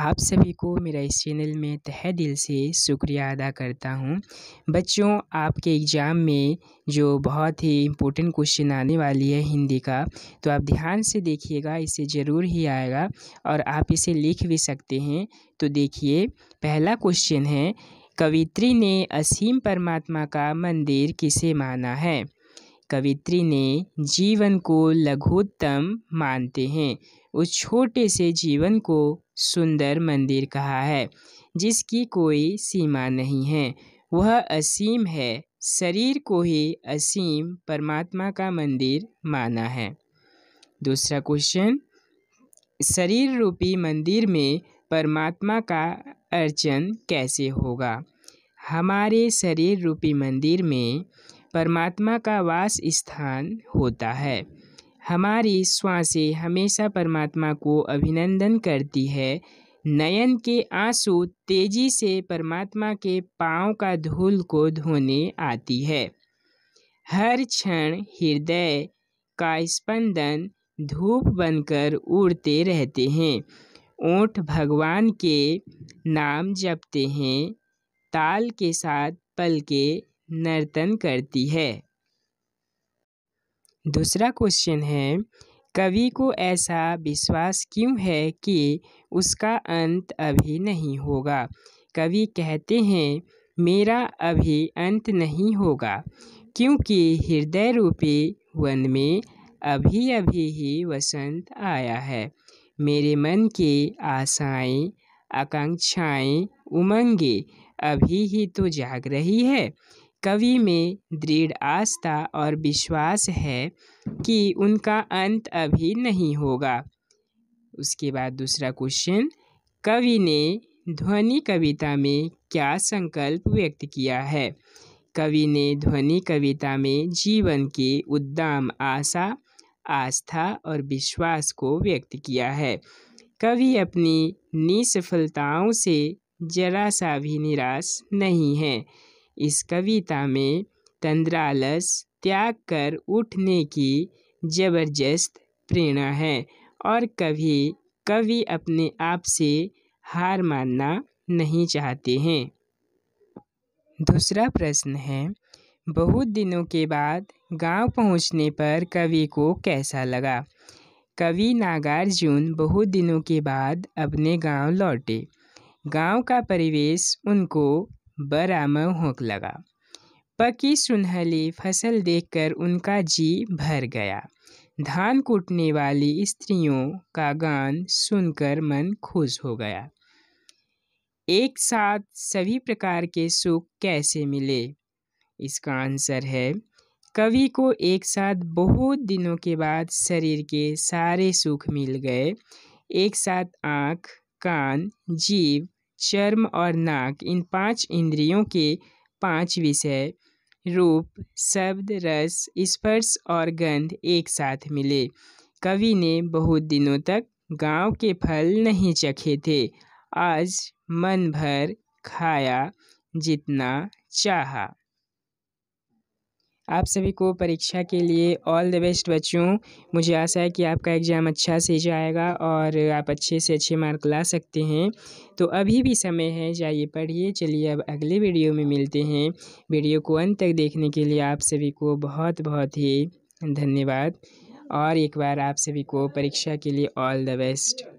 आप सभी को मेरा इस चैनल में तहे दिल से शुक्रिया अदा करता हूँ बच्चों आपके एग्ज़ाम में जो बहुत ही इम्पोर्टेंट क्वेश्चन आने वाली है हिंदी का तो आप ध्यान से देखिएगा इसे ज़रूर ही आएगा और आप इसे लिख भी सकते हैं तो देखिए पहला क्वेश्चन है कवित्री ने असीम परमात्मा का मंदिर किसे माना है कवित्री ने जीवन को लघुत्तम मानते हैं उस छोटे से जीवन को सुंदर मंदिर कहा है जिसकी कोई सीमा नहीं है वह असीम है शरीर को ही असीम परमात्मा का मंदिर माना है दूसरा क्वेश्चन शरीर रूपी मंदिर में परमात्मा का अर्चन कैसे होगा हमारे शरीर रूपी मंदिर में परमात्मा का वास स्थान होता है हमारी श्वासें हमेशा परमात्मा को अभिनंदन करती है नयन के आंसू तेजी से परमात्मा के पाँव का धूल को धोने आती है हर क्षण हृदय का स्पंदन धूप बनकर उड़ते रहते हैं ओठ भगवान के नाम जपते हैं ताल के साथ पल के नर्तन करती है दूसरा क्वेश्चन है कवि को ऐसा विश्वास क्यों है कि उसका अंत अभी नहीं होगा कवि कहते हैं मेरा अभी अंत नहीं होगा क्योंकि हृदय रूपी वन में अभी अभी ही वसंत आया है मेरे मन की आशाएं आकांक्षाएं उमंगे अभी ही तो जाग रही है कवि में दृढ़ आस्था और विश्वास है कि उनका अंत अभी नहीं होगा उसके बाद दूसरा क्वेश्चन कवि ने ध्वनि कविता में क्या संकल्प व्यक्त किया है कवि ने ध्वनि कविता में जीवन के उद्दाम आशा आस्था और विश्वास को व्यक्त किया है कवि अपनी निसफलताओं से जरा सा भी निराश नहीं है इस कविता में तंद्रालस त्याग कर उठने की ज़बरदस्त प्रेरणा है और कभी कवि अपने आप से हार मानना नहीं चाहते हैं दूसरा प्रश्न है बहुत दिनों के बाद गांव पहुंचने पर कवि को कैसा लगा कवि नागार्जुन बहुत दिनों के बाद अपने गांव लौटे गांव का परिवेश उनको बरामद होने लगा पकी सुनहली फसल देखकर उनका जी भर गया धान कूटने वाली स्त्रियों का गान सुनकर मन खुश हो गया एक साथ सभी प्रकार के सुख कैसे मिले इसका आंसर है कवि को एक साथ बहुत दिनों के बाद शरीर के सारे सुख मिल गए एक साथ आँख कान जीव चर्म और नाक इन पांच इंद्रियों के पांच विषय रूप शब्द रस स्पर्श और गंध एक साथ मिले कवि ने बहुत दिनों तक गांव के फल नहीं चखे थे आज मन भर खाया जितना चाहा आप सभी को परीक्षा के लिए ऑल द बेस्ट बच्चों मुझे आशा है कि आपका एग्ज़ाम अच्छा से जाएगा और आप अच्छे से अच्छे मार्क ला सकते हैं तो अभी भी समय है जाइए पढ़िए चलिए अब अगले वीडियो में मिलते हैं वीडियो को अंत तक देखने के लिए आप सभी को बहुत बहुत ही धन्यवाद और एक बार आप सभी को परीक्षा के लिए ऑल द बेस्ट